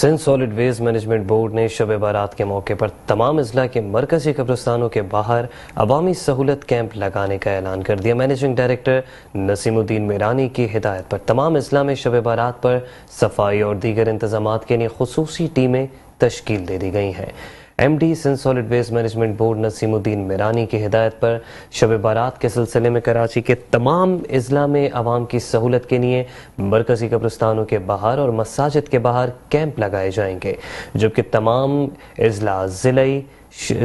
Sindh solid waste management board ने शब बारात के मौके पर तमाम अजला के मरकजी कब्रस्तानों के बाहर अवामी सहूलत कैंप लगाने का ऐलान कर दिया मैनेजिंग डायरेक्टर नसीमुद्दीन मीरानी की हिदायत पर तमाम अजला में शब बारात पर सफाई और दीगर इंतजाम के लिए खसूसी टीमें तश्कील दे दी गई हैं MD Sindh solid waste management board Naseemuddin Mirani की हिदायत पर शब बारात के सिलसिले में कराची के तमाम अजला में आवाम की सहूलत के लिए मरकजी कब्रस्तानों के बाहर और मसाजिद के बाहर कैंप लगाए जाएंगे जबकि तमाम अजला ज़िले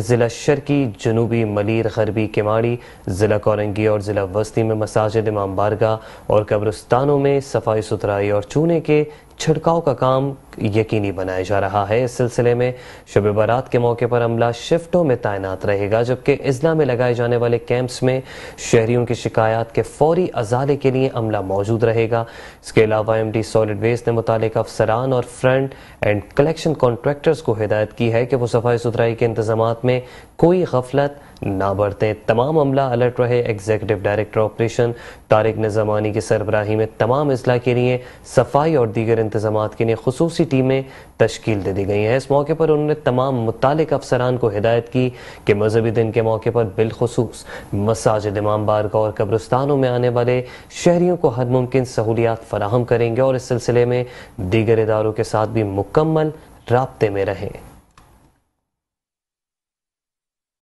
ज़िला शर्की जनूबी मलिर गरबी किमाड़ी ज़िला कोरंगी और ज़िला वस्ती में मसाजिद इमाम बारगा और कब्रस्तानों में सफाई सुथराई और चूने के छिड़काव का काम यकीनी बनाया जा रहा है इस सिलसिले में शब बारात के मौके पर अमला शिफ्टों में तैनात रहेगा जबकि अजला में लगाए जाने वाले कैंप्स में शहरीों की शिकायत के फौरी अजाले के लिए अमला मौजूद रहेगा इसके अलावा एम डी सॉलिड वेस्ट ने मुतल अफसरान और फ्रंट एंड कलेक्शन कॉन्ट्रैक्टर्स को हिदायत की है कि वो सफाई सुथराई के इंतजाम इंतजाम में कोई गफलत ना बरतें तमाम अमला अलर्ट रहे executive director operation Tariq Najmani की सरबराही में तमाम अजला के लिए सफाई और दीगर इंतजाम के लिए खसूस टीमें तश्कील दे दी गई हैं इस मौके पर उन्होंने तमाम मुतल अफसरान को हिदायत की कि मजहबी दिन के मौके पर बिलखसूस मसाजिद इमाम बारगा और कब्रस्तानों में आने वाले शहरीों को हर मुमकिन सहूलियात फराहम करेंगे और इस सिलसिले में दीगर इदारों के साथ भी मुकम्मल रबते में रहें